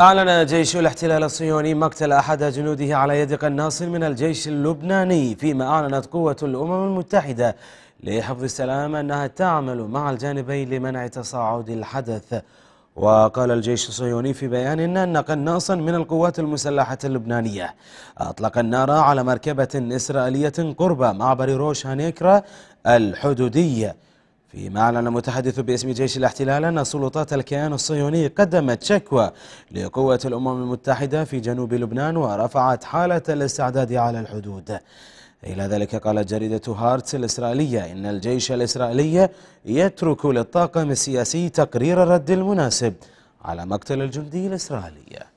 أعلن جيش الاحتلال الصهيوني مقتل أحد جنوده على يد قناص من الجيش اللبناني فيما أعلنت قوة الأمم المتحدة لحفظ السلام أنها تعمل مع الجانبين لمنع تصاعد الحدث وقال الجيش الصهيوني في بيان أن قناصا من القوات المسلحة اللبنانية أطلق النار على مركبة إسرائيلية قرب معبر روش هانيكرا الحدودي فيما أعلن متحدث باسم جيش الاحتلال أن سلطات الكيان الصهيوني قدمت شكوى لقوة الأمم المتحدة في جنوب لبنان ورفعت حالة الاستعداد على الحدود إلى ذلك قالت جريدة هارتس الإسرائيلية إن الجيش الإسرائيلي يترك للطاقم السياسي تقرير الرد المناسب على مقتل الجندي الإسرائيلي